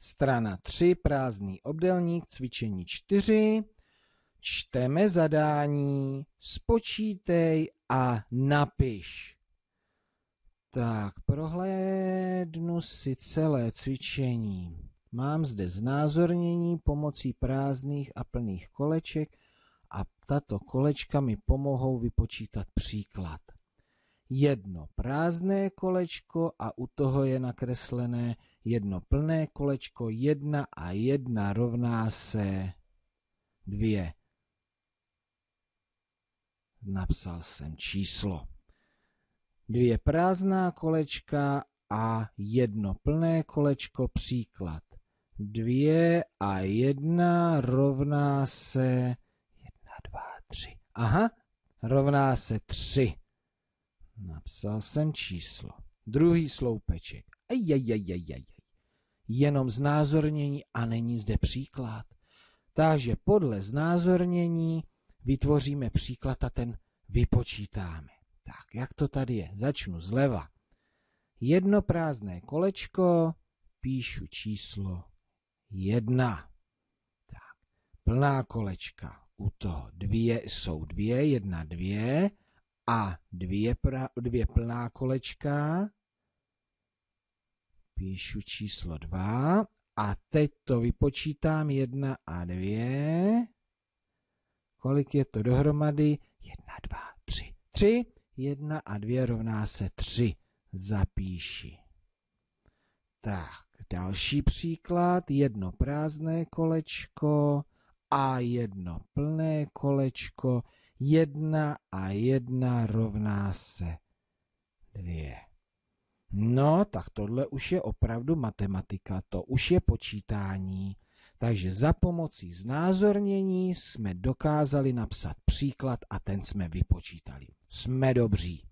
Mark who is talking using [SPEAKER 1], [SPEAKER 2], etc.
[SPEAKER 1] Strana 3, prázdný obdelník, cvičení 4. Čteme zadání, spočítej a napiš. Tak, prohlédnu si celé cvičení. Mám zde znázornění pomocí prázdných a plných koleček a tato kolečka mi pomohou vypočítat příklad jedno prázdné kolečko a u toho je nakreslené jedno plné kolečko, jedna a jedna rovná se dvě. Napsal jsem číslo. Dvě prázdná kolečka a jedno plné kolečko, příklad. Dvě a jedna rovná se jedna, dva, tři. Aha, rovná se tři. Napsal jsem číslo. Druhý sloupeček. Ajajajajajaj. Jenom znázornění a není zde příklad. Takže podle znázornění vytvoříme příklad a ten vypočítáme. Tak, jak to tady je? Začnu zleva. Jedno prázdné kolečko, píšu číslo jedna. Tak, plná kolečka. U toho dvě jsou dvě, jedna, dvě a dvě, pra, dvě plná kolečka. Píšu číslo 2 a teď to vypočítám 1 a 2. Kolik je to dohromady? 1, 2, 3. 3. 1 a 2 rovná se 3. Zapíši. Tak, další příklad. Jedno prázdné kolečko a jedno plné kolečko Jedna a jedna rovná se dvě. No, tak tohle už je opravdu matematika, to už je počítání. Takže za pomocí znázornění jsme dokázali napsat příklad a ten jsme vypočítali. Jsme dobří.